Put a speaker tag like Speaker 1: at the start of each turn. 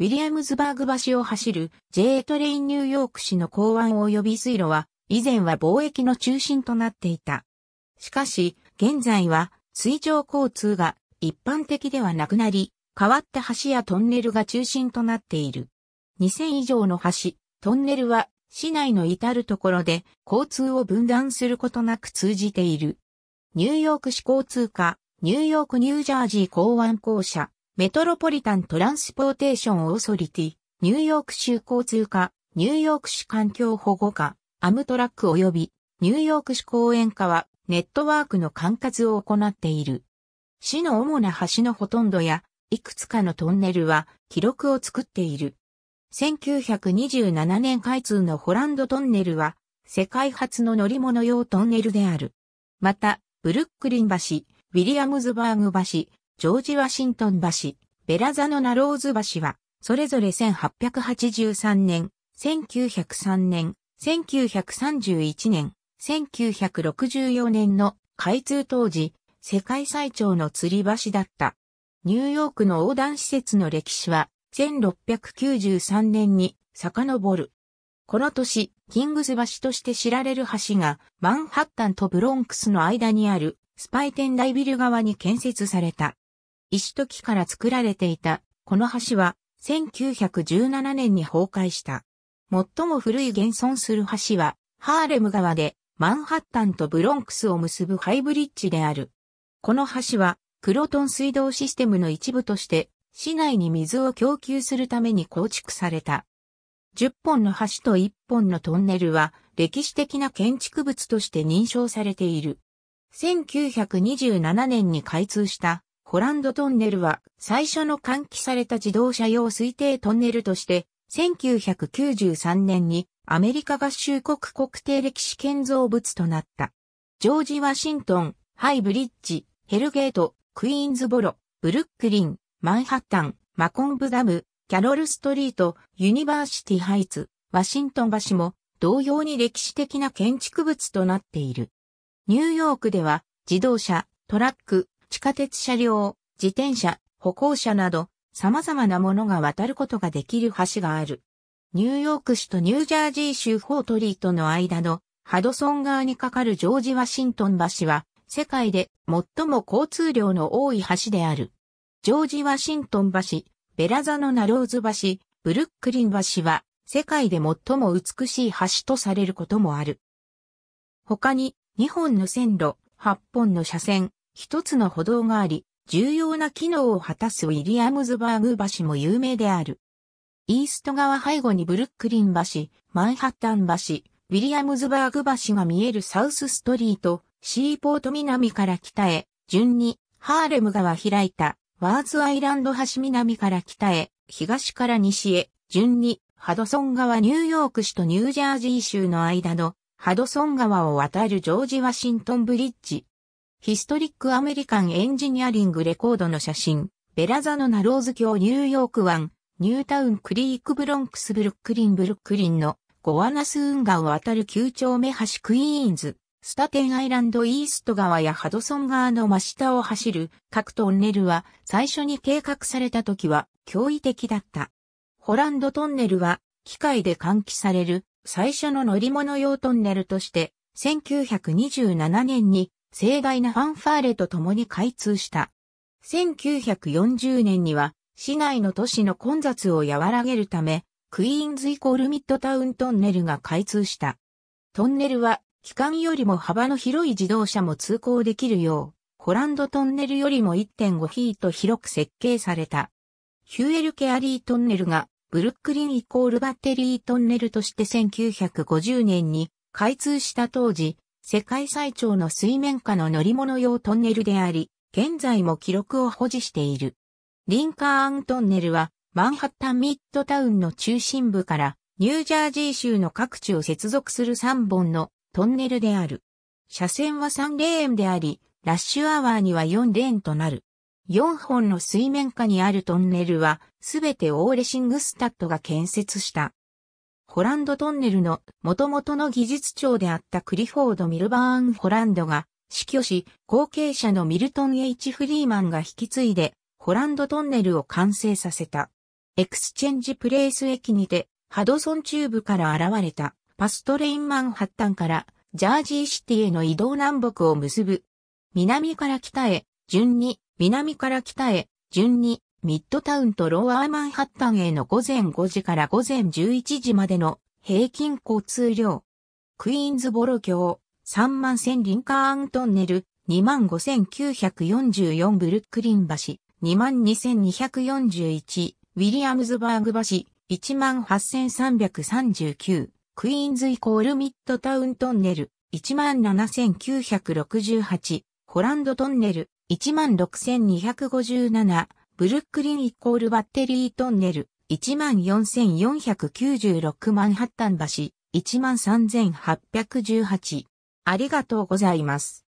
Speaker 1: ウィリアムズバーグ橋を走る J トレインニューヨーク市の港湾及び水路は、以前は貿易の中心となっていた。しかし、現在は水上交通が一般的ではなくなり、変わって橋やトンネルが中心となっている。2000以上の橋、トンネルは市内の至るところで交通を分断することなく通じている。ニューヨーク市交通課、ニューヨークニュージャージー港湾公社、メトロポリタントランスポーテーションオーソリティ、ニューヨーク州交通課、ニューヨーク市環境保護課、アムトラック及びニューヨーク市公園課はネットワークの管轄を行っている。市の主な橋のほとんどや、いくつかのトンネルは記録を作っている。1927年開通のホランドトンネルは、世界初の乗り物用トンネルである。また、ブルックリン橋、ウィリアムズバーグ橋、ジョージ・ワシントン橋、ベラザノナローズ橋は、それぞれ1883年、1903年、1931年、1964年の開通当時、世界最長の吊り橋だった。ニューヨークの横断施設の歴史は、1693年に遡る。この年、キングズ橋として知られる橋が、マンハッタンとブロンクスの間にあるスパイテンダイビル側に建設された。石時から作られていた、この橋は、1917年に崩壊した。最も古い現存する橋は、ハーレム川で、マンハッタンとブロンクスを結ぶハイブリッジである。この橋は、クロトン水道システムの一部として、市内に水を供給するために構築された。10本の橋と1本のトンネルは、歴史的な建築物として認証されている。1927年に開通したホランドトンネルは最初の換気された自動車用推定トンネルとして1993年にアメリカ合衆国国定歴史建造物となった。ジョージ・ワシントン、ハイブリッジ、ヘルゲート、クイーンズボロ、ブルックリン、マンハッタン、マコンブダム、キャロルストリート、ユニバーシティハイツ、ワシントン橋も同様に歴史的な建築物となっている。ニューヨークでは自動車、トラック、地下鉄車両、自転車、歩行者など、様々なものが渡ることができる橋がある。ニューヨーク市とニュージャージー州フォートリーとの間のハドソン川に架かるジョージ・ワシントン橋は世界で最も交通量の多い橋である。ジョージ・ワシントン橋、ベラザのナローズ橋、ブルックリン橋は世界で最も美しい橋とされることもある。他に2本の線路、8本の車線、一つの歩道があり、重要な機能を果たすウィリアムズバーグ橋も有名である。イースト側背後にブルックリン橋、マンハッタン橋、ウィリアムズバーグ橋が見えるサウスストリート、シーポート南から北へ、順に、ハーレム川開いた、ワーズアイランド橋南から北へ、東から西へ、順に、ハドソン川ニューヨーク市とニュージャージー州の間の、ハドソン川を渡るジョージ・ワシントンブリッジ、ヒストリックアメリカンエンジニアリングレコードの写真、ベラザノナローズ橋ニューヨーク湾、ニュータウンクリークブロンクスブルックリンブルックリンのゴアナス運河を渡る9丁目橋クイーンズ、スタテンアイランドイースト川やハドソン川の真下を走る各トンネルは最初に計画された時は驚異的だった。ホランドトンネルは機械で換気される最初の乗り物用トンネルとして1927年に盛大なファンファーレと共に開通した。1940年には、市内の都市の混雑を和らげるため、クイーンズイコールミッドタウントンネルが開通した。トンネルは、機関よりも幅の広い自動車も通行できるよう、コランドトンネルよりも1.5フィート広く設計された。ヒューエルケアリートンネルが、ブルックリンイコールバッテリートンネルとして1950年に開通した当時、世界最長の水面下の乗り物用トンネルであり、現在も記録を保持している。リンカーントンネルは、マンハッタンミッドタウンの中心部からニュージャージー州の各地を接続する3本のトンネルである。車線は3レーンであり、ラッシュアワーには4レーンとなる。4本の水面下にあるトンネルは、すべてオーレシングスタッドが建設したホランドトンネルの元々の技術長であったクリフォード・ミルバーン・ホランドが死去し、後継者のミルトン・ H・ フリーマンが引き継いで、ホランドトンネルを完成させた。エクスチェンジプレイス駅にて、ハドソンチューブから現れたパストレインマンハッタンからジャージーシティへの移動南北を結ぶ。南から北へ、順に、南から北へ、順に、ミッドタウンとローアーマンハッタンへの午前5時から午前11時までの平均交通量。クイーンズボロ橋、3万1000リンカーントンネル、25,944ブルックリン橋、22,241ウィリアムズバーグ橋、18,339クイーンズイコールミッドタウントンネル、17,968ホランドトンネル、16,257ブルックリンイコールバッテリートンネル、14496万ハッタン橋、13818。ありがとうございます。